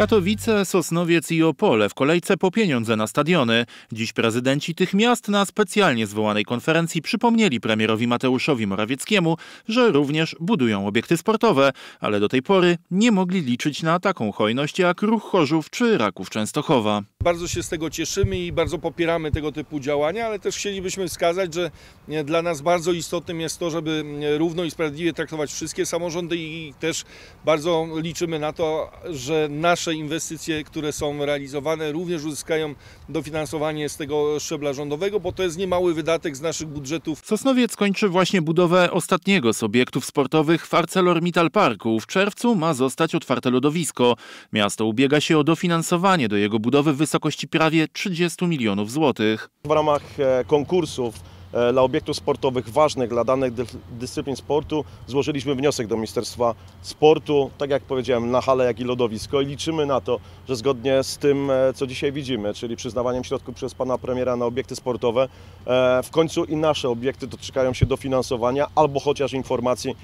Katowice, Sosnowiec i Opole w kolejce po pieniądze na stadiony. Dziś prezydenci tych miast na specjalnie zwołanej konferencji przypomnieli premierowi Mateuszowi Morawieckiemu, że również budują obiekty sportowe, ale do tej pory nie mogli liczyć na taką hojność jak Ruch Chorzów czy Raków Częstochowa. Bardzo się z tego cieszymy i bardzo popieramy tego typu działania, ale też chcielibyśmy wskazać, że e, dla nas bardzo istotnym jest to, żeby e, równo i sprawiedliwie traktować wszystkie samorządy i też bardzo liczymy na to, że nasze nasze inwestycje, które są realizowane, również uzyskają dofinansowanie z tego szczebla rządowego, bo to jest niemały wydatek z naszych budżetów. Sosnowiec kończy właśnie budowę ostatniego z obiektów sportowych w ArcelorMittal Parku. W czerwcu ma zostać otwarte lodowisko. Miasto ubiega się o dofinansowanie do jego budowy w wysokości prawie 30 milionów złotych. W ramach e, konkursów E, dla obiektów sportowych ważnych dla danych dyscyplin sportu złożyliśmy wniosek do Ministerstwa Sportu, tak jak powiedziałem, na hale, jak i lodowisko i liczymy na to, że zgodnie z tym, e, co dzisiaj widzimy, czyli przyznawaniem środków przez pana premiera na obiekty sportowe, e, w końcu i nasze obiekty doczekają się dofinansowania albo chociaż informacji,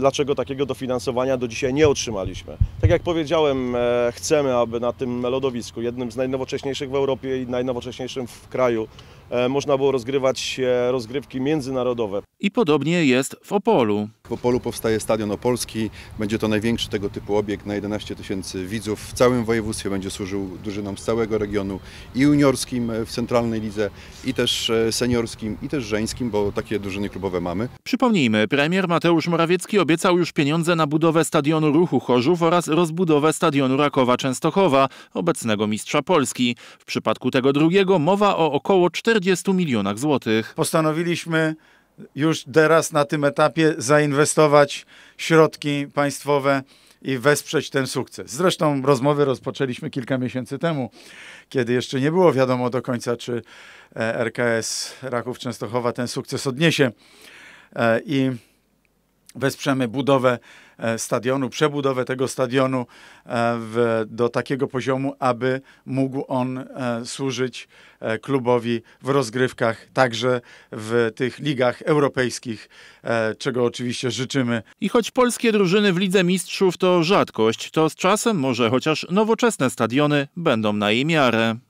dlaczego takiego dofinansowania do dzisiaj nie otrzymaliśmy. Tak jak powiedziałem, chcemy, aby na tym lodowisku, jednym z najnowocześniejszych w Europie i najnowocześniejszym w kraju, E, można było rozgrywać rozgrywki międzynarodowe. I podobnie jest w Opolu. W Opolu powstaje Stadion Opolski. Będzie to największy tego typu obiekt na 11 tysięcy widzów w całym województwie. Będzie służył drużynom z całego regionu i juniorskim e, w centralnej lidze, i też e, seniorskim, i też żeńskim, bo takie drużyny klubowe mamy. Przypomnijmy, premier Mateusz Morawiecki obiecał już pieniądze na budowę Stadionu Ruchu Chorzów oraz rozbudowę Stadionu Rakowa Częstochowa, obecnego mistrza Polski. W przypadku tego drugiego mowa o około 40 milionach złotych. Postanowiliśmy już teraz na tym etapie zainwestować środki państwowe i wesprzeć ten sukces. Zresztą rozmowy rozpoczęliśmy kilka miesięcy temu, kiedy jeszcze nie było wiadomo do końca, czy e, RKS Raków Częstochowa ten sukces odniesie. E, I wesprzemy budowę e, stadionu, przebudowę tego stadionu e, w, do takiego poziomu, aby mógł on e, służyć klubowi w rozgrywkach, także w tych ligach europejskich, czego oczywiście życzymy. I choć polskie drużyny w Lidze Mistrzów to rzadkość, to z czasem może chociaż nowoczesne stadiony będą na jej miarę.